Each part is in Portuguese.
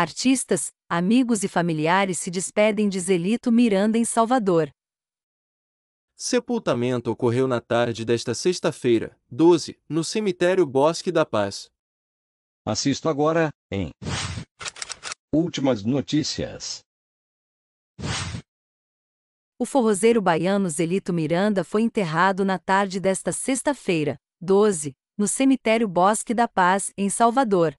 Artistas, amigos e familiares se despedem de Zelito Miranda em Salvador. Sepultamento ocorreu na tarde desta sexta-feira, 12, no cemitério Bosque da Paz. Assisto agora, em Últimas notícias. O forrozeiro baiano Zelito Miranda foi enterrado na tarde desta sexta-feira, 12, no cemitério Bosque da Paz, em Salvador.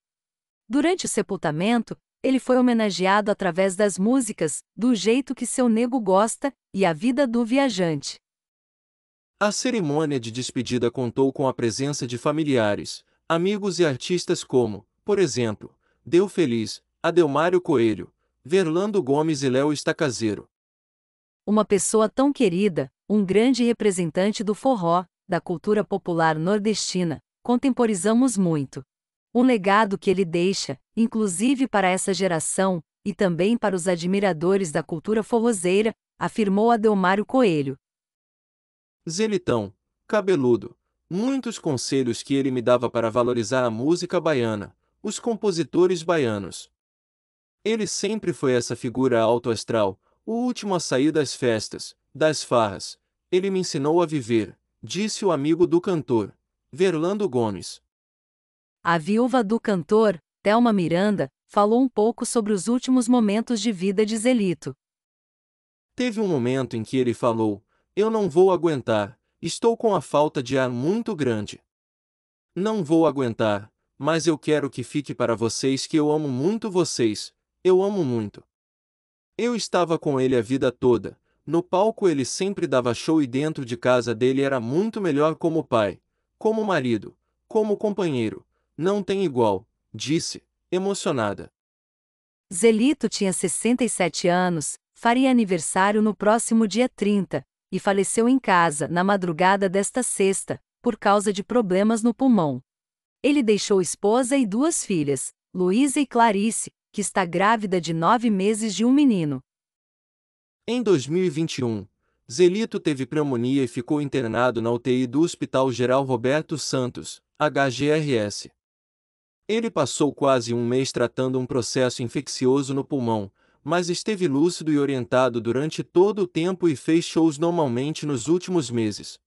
Durante o sepultamento, ele foi homenageado através das músicas, do jeito que seu nego gosta, e a vida do viajante. A cerimônia de despedida contou com a presença de familiares, amigos e artistas como, por exemplo, Deu Feliz, Adelmário Coelho, Verlando Gomes e Léo Estacazeiro. Uma pessoa tão querida, um grande representante do forró, da cultura popular nordestina, contemporizamos muito, um legado que ele deixa, inclusive para essa geração, e também para os admiradores da cultura forrozeira, afirmou Adelmário Coelho. Zelitão, cabeludo, muitos conselhos que ele me dava para valorizar a música baiana, os compositores baianos. Ele sempre foi essa figura alto astral, o último a sair das festas, das farras. Ele me ensinou a viver, disse o amigo do cantor, Verlando Gomes. A viúva do cantor, Thelma Miranda, falou um pouco sobre os últimos momentos de vida de Zelito. Teve um momento em que ele falou: Eu não vou aguentar, estou com a falta de ar muito grande. Não vou aguentar, mas eu quero que fique para vocês que eu amo muito vocês, eu amo muito. Eu estava com ele a vida toda, no palco ele sempre dava show e dentro de casa dele era muito melhor como pai, como marido, como companheiro, não tem igual, disse, emocionada. Zelito tinha 67 anos, faria aniversário no próximo dia 30, e faleceu em casa na madrugada desta sexta, por causa de problemas no pulmão. Ele deixou esposa e duas filhas, Luísa e Clarice, que está grávida de nove meses de um menino. Em 2021, Zelito teve pneumonia e ficou internado na UTI do Hospital Geral Roberto Santos, HGRS. Ele passou quase um mês tratando um processo infeccioso no pulmão, mas esteve lúcido e orientado durante todo o tempo e fez shows normalmente nos últimos meses.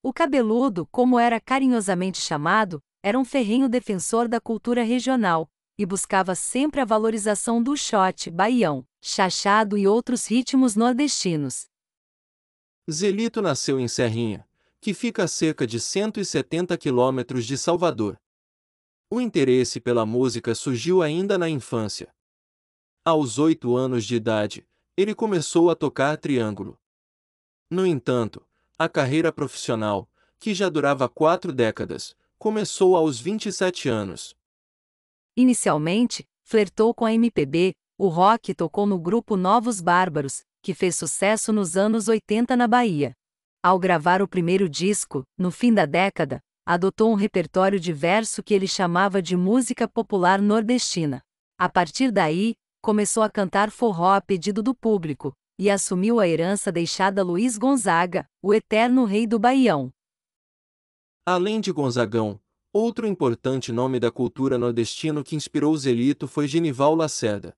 O cabeludo, como era carinhosamente chamado, era um ferrenho defensor da cultura regional e buscava sempre a valorização do shot, baião, chachado e outros ritmos nordestinos. Zelito nasceu em Serrinha, que fica a cerca de 170 quilômetros de Salvador. O interesse pela música surgiu ainda na infância. Aos oito anos de idade, ele começou a tocar triângulo. No entanto, a carreira profissional, que já durava quatro décadas, começou aos 27 anos. Inicialmente, flertou com a MPB, o rock tocou no grupo Novos Bárbaros, que fez sucesso nos anos 80 na Bahia. Ao gravar o primeiro disco, no fim da década, adotou um repertório diverso que ele chamava de música popular nordestina. A partir daí, começou a cantar forró a pedido do público, e assumiu a herança deixada a Luiz Gonzaga, o eterno rei do Baião. Além de Gonzagão, outro importante nome da cultura nordestino que inspirou Zelito foi Genival Lacerda.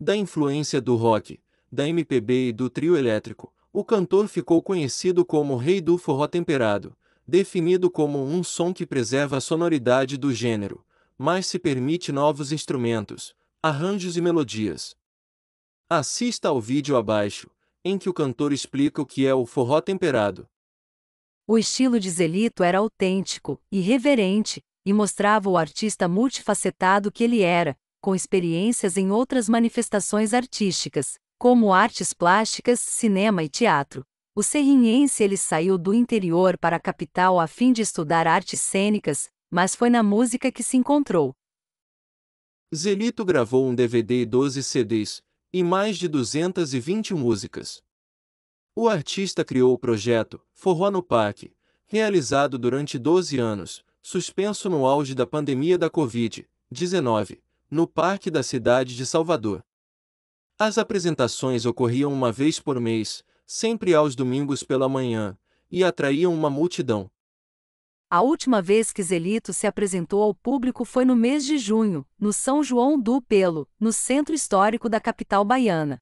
Da influência do rock, da MPB e do trio elétrico, o cantor ficou conhecido como Rei do Forró Temperado, definido como um som que preserva a sonoridade do gênero, mas se permite novos instrumentos, arranjos e melodias. Assista ao vídeo abaixo, em que o cantor explica o que é o forró temperado. O estilo de Zelito era autêntico, irreverente, e mostrava o artista multifacetado que ele era, com experiências em outras manifestações artísticas, como artes plásticas, cinema e teatro. O serrinhense ele saiu do interior para a capital a fim de estudar artes cênicas, mas foi na música que se encontrou. Zelito gravou um DVD e 12 CDs, e mais de 220 músicas. O artista criou o projeto Forró no Parque, realizado durante 12 anos, suspenso no auge da pandemia da Covid-19, no Parque da cidade de Salvador. As apresentações ocorriam uma vez por mês, sempre aos domingos pela manhã, e atraíam uma multidão. A última vez que Zelito se apresentou ao público foi no mês de junho, no São João do Pelo, no centro histórico da capital baiana.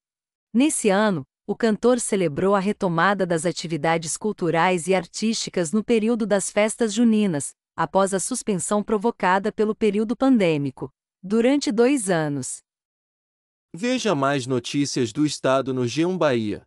Nesse ano, o cantor celebrou a retomada das atividades culturais e artísticas no período das festas juninas, após a suspensão provocada pelo período pandêmico, durante dois anos. Veja mais notícias do Estado no G1 Bahia.